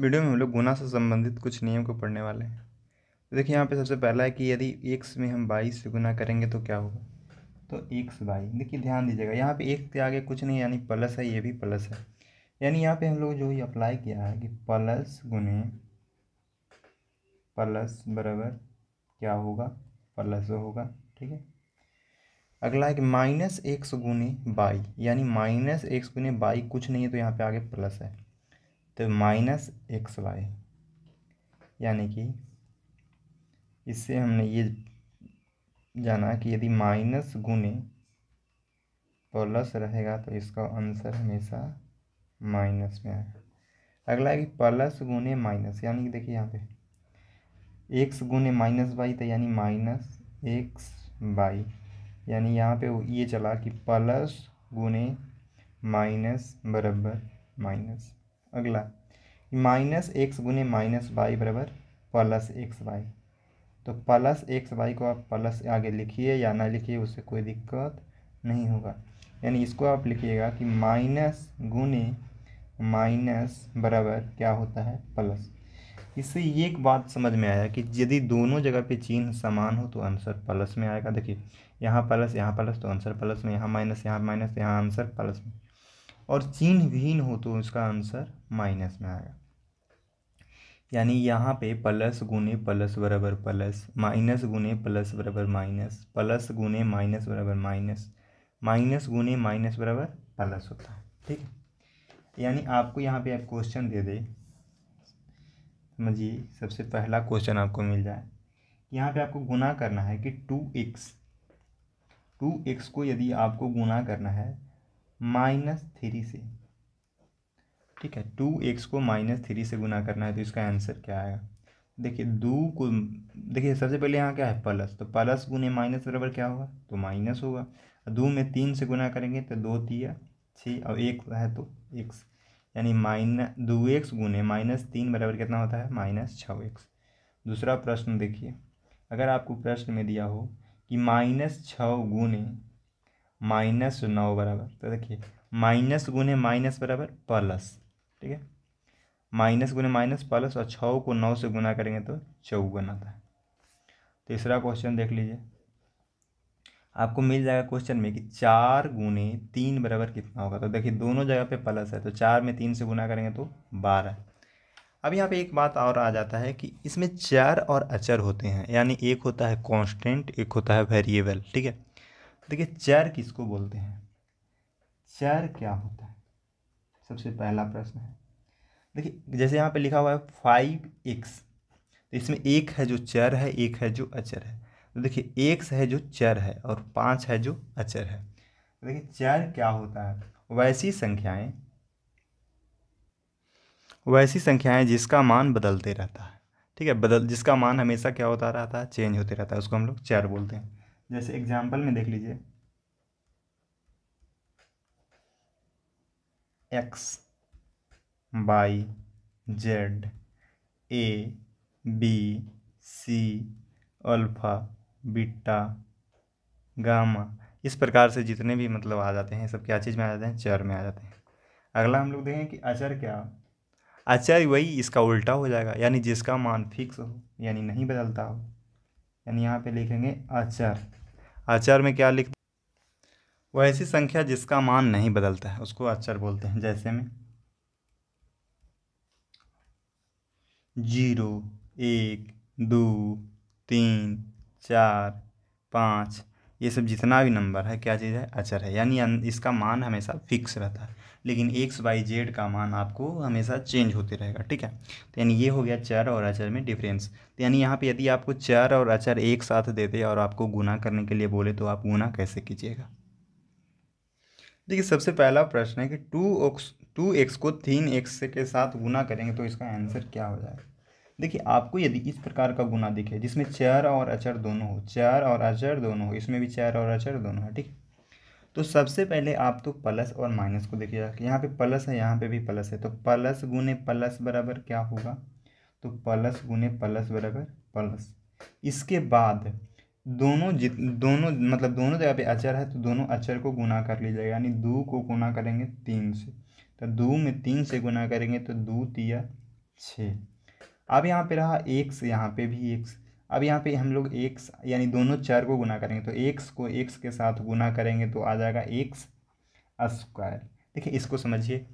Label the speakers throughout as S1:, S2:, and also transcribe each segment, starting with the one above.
S1: Video में हम लोग गुना से संबंधित कुछ नियम को पढ़ने वाले हैं तो देखिए यहाँ पे सबसे पहला है कि यदि एक में हम बाईस से गुना करेंगे तो क्या होगा तो एक बाई देखिए ध्यान दीजिएगा यहाँ पे एक के आगे कुछ नहीं यानी प्लस है ये भी प्लस है यानी यहाँ पे हम लोग जो ये अप्लाई किया है कि प्लस गुने प्लस बराबर क्या होगा प्लस होगा ठीक है अगला है कि माइनस एक्स गुने बाई यानी माइनस एक्स गुने बाई कुछ नहीं है तो यहाँ पे आगे प्लस है तो माइनस एक्स वाई यानी कि इससे हमने ये जाना कि यदि माइनस गुने प्लस रहेगा तो इसका आंसर हमेशा माइनस में आएगा अगला है कि प्लस गुने माइनस यानी कि देखिए यहाँ पे एक्स गुने माइनस बाई तो यानी माइनस एक्स बाई यानी यहाँ पे ये चला कि प्लस गुने माइनस बराबर माइनस अगला माइनस एक्स गुने माइनस वाई बराबर प्लस एक्स वाई तो प्लस एक्स वाई को आप प्लस आगे लिखिए या ना लिखिए उससे कोई दिक्कत नहीं होगा यानी इसको आप लिखिएगा कि माइनस गुने माइनस बराबर क्या होता है प्लस इससे ये एक बात समझ में आया कि यदि दोनों जगह पे चिन्ह समान हो तो आंसर प्लस में आएगा देखिए यहाँ प्लस यहाँ प्लस तो आंसर प्लस में यहाँ माइनस यहाँ माइनस यहाँ आंसर प्लस में और चिन्ह विहीन हो तो उसका आंसर माइनस में आएगा यानी यहाँ पे प्लस गुने प्लस बराबर प्लस माइनस गुने प्लस बराबर माइनस प्लस गुने माइनस बराबर माइनस माइनस गुने माइनस बराबर प्लस होता है ठीक है यानी आपको यहाँ पे आप क्वेश्चन दे दे समझिए सबसे पहला क्वेश्चन आपको मिल जाए यहाँ पे आपको गुना करना है कि टू एक्स टू एक्स को यदि आपको गुना करना है Hmm. माइनस थ्री से ठीक है टू एक्स को माइनस थ्री से गुना करना है तो इसका आंसर क्या आएगा देखिए दो को देखिए सबसे पहले यहाँ क्या है प्लस तो प्लस गुने माइनस बराबर क्या होगा तो माइनस होगा दो में तीन से गुना करेंगे तो दो तीया छः और एक है तो एक्स यानी माइनस दो एक्स गुने माइनस तीन बराबर कितना होता है माइनस छः एक्स दूसरा प्रश्न देखिए अगर आपको प्रश्न में दिया हो कि माइनस छः गुने माइनस नौ बराबर तो देखिए माइनस गुने माइनस बराबर प्लस ठीक है माइनस गुने माइनस प्लस और छः को नौ से गुना करेंगे तो चौगुना आता है तीसरा क्वेश्चन देख लीजिए आपको मिल जाएगा क्वेश्चन में कि चार गुने तीन बराबर कितना होगा तो देखिए दोनों जगह पे प्लस है तो चार में तीन से गुना करेंगे तो बारह अब यहाँ पे एक बात और आ जाता है कि इसमें चार और अचर होते हैं यानी एक होता है कांस्टेंट एक होता है वेरिएबल ठीक है देखिए चर किसको बोलते हैं चर क्या होता है सबसे पहला प्रश्न है देखिए जैसे यहाँ पे लिखा हुआ है फाइव एक्स तो इसमें एक है जो चर है एक है जो अचर है तो देखिए एक्स है जो चर है और पाँच है जो अचर है
S2: तो
S1: देखिए चर क्या होता है वैसी संख्याएं वैसी संख्याएं जिसका मान बदलते रहता है ठीक है बदल जिसका मान हमेशा क्या होता रहता है चेंज होते रहता है उसको हम लोग चर बोलते हैं जैसे एग्जाम्पल में देख लीजिए x y z a b c alpha beta gamma इस प्रकार से जितने भी मतलब आ जाते हैं सब क्या चीज़ में आ जाते हैं चर में आ जाते हैं अगला हम लोग देखें कि अचर क्या अचर वही इसका उल्टा हो जाएगा यानी जिसका मान फिक्स हो यानी नहीं बदलता हो यानी यहाँ पे लिखेंगे आचार आचार में क्या लिख वो ऐसी संख्या जिसका मान नहीं बदलता है उसको आचार बोलते हैं जैसे में जीरो एक दो तीन चार पाँच ये सब जितना भी नंबर है क्या चीज़ है अचर है यानी इसका मान हमेशा फिक्स रहता है लेकिन एक्स बाई जेड का मान आपको हमेशा चेंज होते रहेगा ठीक है तो यानी ये हो गया चर और अचर में डिफरेंस तो यानी यहाँ पे यदि आपको चर और अचर एक साथ देते और आपको गुना करने के लिए बोले तो आप गुना कैसे कीजिएगा देखिए सबसे पहला प्रश्न है कि टू ओक्स टू एक्स को तीन एक्स के साथ गुना करेंगे तो इसका आंसर क्या हो जाएगा देखिए आपको यदि इस प्रकार का गुना दिखे जिसमें चेयर और अचर दोनों हो चर और अचर दोनों हो इसमें भी चेयर और अचर दोनों है ठीक तो सबसे पहले आप तो प्लस और माइनस को देखिएगा यहाँ पे प्लस है यहाँ पे भी प्लस है तो प्लस गुने प्लस बराबर क्या होगा तो प्लस गुने प्लस बराबर प्लस इसके बाद दोनों जित दोनों मतलब दोनों जगह पे अचर है तो दोनों अचर को गुना कर लीजिएगा यानी दो को गुना करेंगे तीन से तो दो में तीन से गुना करेंगे तो दो तिया छः अब यहाँ पे रहा एक्स यहाँ पे भी एक्स अब यहाँ पे हम लोग एक्स यानी दोनों चार को गुना करेंगे तो एक्स को एक्स के साथ गुना करेंगे तो आ जाएगा एक्स स्क्वायर देखिए इसको समझिए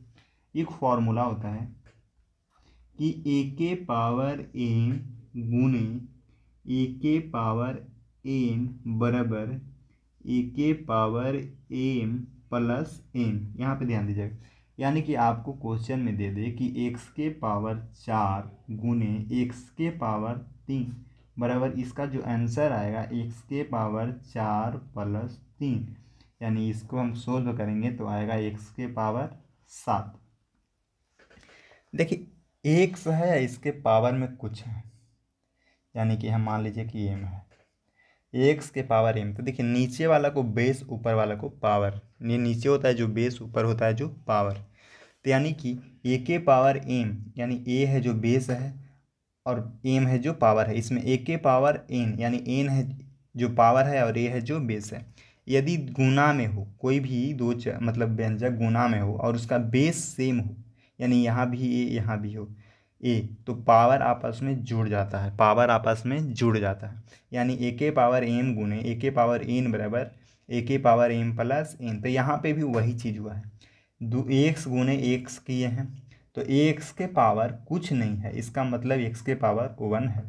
S1: एक फॉर्मूला होता है कि ए के पावर एन गुने ए के पावर एन बराबर ए के पावर एम प्लस एन यहाँ पे ध्यान दीजिएगा यानी कि आपको क्वेश्चन में दे दे कि एक्स के पावर चार गुने एक्स के पावर तीन बराबर इसका जो आंसर आएगा एक्स के पावर चार प्लस तीन यानी इसको हम सोल्व करेंगे तो आएगा एक्स के पावर सात देखिए एक्स है या इसके पावर में कुछ है यानी कि हम मान लीजिए कि एम है एक्स के पावर एम तो देखिए नीचे वाला को बेस ऊपर वाला को पावर ये नीचे होता है जो बेस ऊपर होता है जो पावर तो यानी कि ए के पावर एम यानी ए है जो बेस है और एम है जो पावर है इसमें ए के पावर एन यानी एन है जो पावर है और ए है जो बेस है यदि गुना में हो कोई भी दो मतलब व्यंजक गुना में हो और उसका बेस सेम हो यानी यहाँ भी ए यहाँ भी हो ए e, तो पावर आपस में जुड़ जाता है पावर आपस में जुड़ जाता है यानी ए के पावर एम गुने ए के पावर एन बराबर ए के पावर एम प्लस एन तो यहाँ पे भी वही चीज़ हुआ है दो एक्स गुने एक्स किए हैं तो एक्स के पावर कुछ नहीं है इसका मतलब एक्स के पावर वन है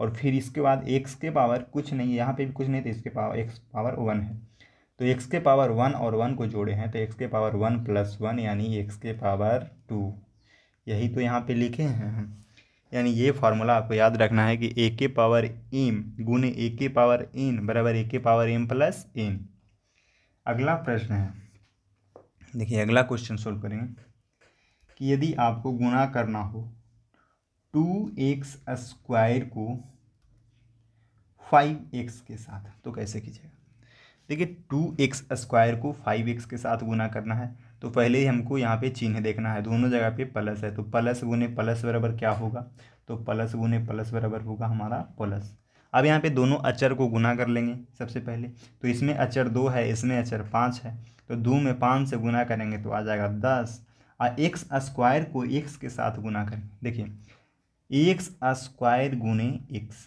S1: और फिर इसके बाद एक्स के पावर कुछ नहीं है यहाँ पर भी कुछ नहीं तो इसके पावर एक्स पावर वन है तो एक्स के पावर वन और वन को जोड़े हैं तो एक्स के पावर वन प्लस वन यानी एक्स के पावर टू यही तो यहाँ पे लिखे हैं हम यानी ये फार्मूला आपको याद रखना है कि ए के पावर एम गुने ए के पावर एन बराबर ए के पावर एम प्लस एन अगला प्रश्न है देखिए अगला क्वेश्चन सोल्व करेंगे कि यदि आपको गुणा करना हो टू एक्स स्क्वायर को फाइव एक्स के साथ तो कैसे कीजिएगा देखिए टू एक्स स्क्वायर को फाइव एक्स के साथ गुना करना है तो पहले ही हमको यहाँ पे चिन्ह देखना है दोनों जगह पे प्लस है तो प्लस गुने प्लस बराबर क्या होगा तो प्लस गुने प्लस बराबर होगा हमारा प्लस अब यहाँ पे दोनों अचर को गुना कर लेंगे सबसे पहले तो इसमें अचर दो है इसमें अचर पाँच है तो दो में पाँच से गुना करेंगे तो आ जाएगा दस और एक्स स्क्वायर को एक्स के साथ गुना करेंगे देखिए एक्स स्क्वायर गुने एक्स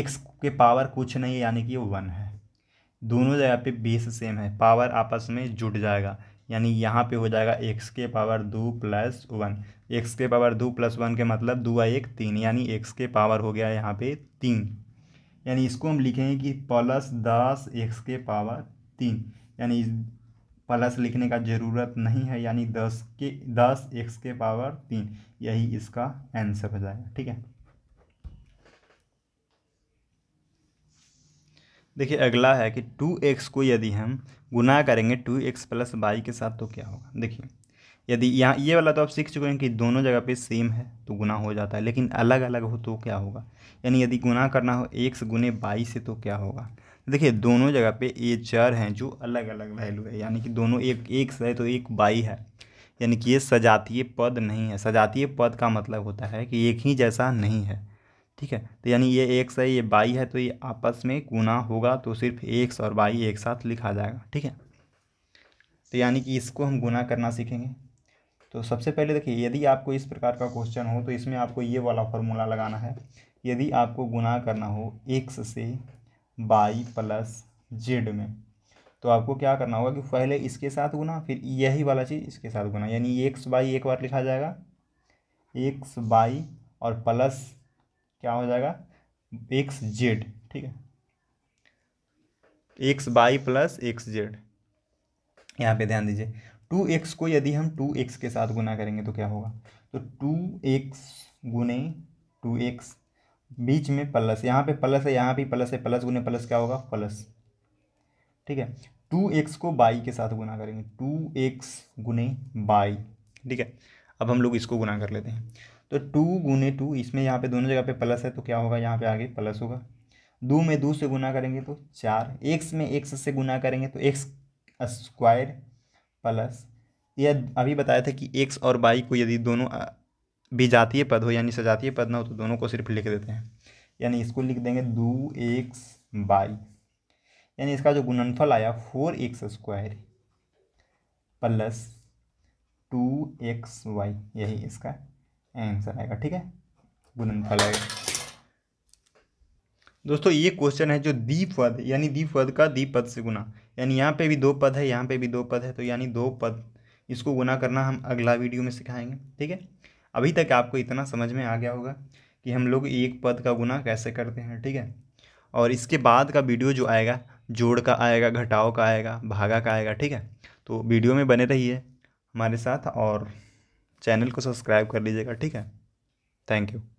S1: एक्स के पावर कुछ नहीं यानी कि वन है दोनों जगह पे बेस सेम है पावर आपस में जुट जाएगा यानी यहाँ पे हो जाएगा एक्स के पावर दो प्लस वन एक्स के पावर दो प्लस वन के मतलब दो एक तीन यानी एक्स के पावर हो गया यहाँ पे तीन यानी इसको हम लिखेंगे कि प्लस दस एक्स के पावर तीन यानी प्लस लिखने का ज़रूरत नहीं है यानी दस के दस एक्स के पावर तीन यही इसका आंसर हो जाएगा ठीक है देखिए अगला है कि टू एक्स को यदि हम गुना करेंगे टू एक्स प्लस वाई के साथ तो क्या होगा देखिए यदि यहाँ ये वाला तो आप सीख चुके हैं कि दोनों जगह पे सेम है तो गुना हो जाता है लेकिन अलग अलग हो तो क्या होगा यानी यदि गुना करना हो एक्स गुने बाई से तो क्या होगा देखिए दोनों जगह पे ये चार हैं जो अलग अलग वैल्यू है यानी कि दोनों एक एक है तो एक बाई है यानी कि ये सजातीय पद नहीं है सजातीय पद का मतलब होता है कि एक ही जैसा नहीं है ठीक है तो यानी ये एक्स है ये बाई है तो ये आपस में गुना होगा तो सिर्फ एक्स और बाई एक साथ लिखा जाएगा ठीक है तो यानी कि इसको हम गुना करना सीखेंगे तो सबसे पहले देखिए यदि आपको इस प्रकार का क्वेश्चन हो तो इसमें आपको ये वाला फॉर्मूला लगाना है यदि आपको गुना करना हो एक्स से बाई प्लस जेड में तो आपको क्या करना होगा कि पहले इसके साथ गुना फिर यही वाला चीज़ इसके साथ गुना यानी एक्स बाई एक बार लिखा जाएगा एक्स बाई और प्लस क्या हो जाएगा एक्स जेड ठीक है x y plus x z यहाँ पे ध्यान दीजिए टू एक्स को यदि हम टू एक्स के साथ गुना करेंगे तो क्या होगा तो टू एक्स गुने टू एक्स बीच में प्लस यहाँ पे प्लस है यहाँ भी प्लस है प्लस गुने प्लस क्या होगा प्लस ठीक है टू एक्स को बाई के साथ गुना करेंगे टू एक्स गुने बाई ठीक है अब हम लोग इसको गुना कर लेते हैं तो टू गुने टू इसमें यहाँ पे दोनों जगह पे प्लस है तो क्या होगा यहाँ पे आगे प्लस होगा दो में दो से गुना करेंगे तो चार एक्स में एक्स से गुना करेंगे तो एक्स स्क्वायर प्लस यह अभी बताया था कि एक्स और बाई को यदि दोनों भी जातीय पद हो यानी सजातीय पद ना हो तो दोनों को सिर्फ लिख देते हैं यानी इसको लिख देंगे दो एक्स बाई यानी इसका जो गुणनफल आया four x square plus two x y यही इसका आंसर आएगा ठीक है गुणनफल आएगा दोस्तों ये क्वेश्चन है जो दीप पद यानी दीप पद का दीप पद से गुना यानी यहाँ पे भी दो पद है यहाँ पे भी दो पद है तो यानी दो पद इसको गुना करना हम अगला वीडियो में सिखाएंगे ठीक है अभी तक आपको इतना समझ में आ गया होगा कि हम लोग एक पद का गुना कैसे करते हैं ठीक है और इसके बाद का वीडियो जो आएगा जोड़ का आएगा घटाओ का आएगा भागा का आएगा ठीक है तो वीडियो में बने रहिए हमारे साथ और चैनल को सब्सक्राइब कर लीजिएगा ठीक है थैंक यू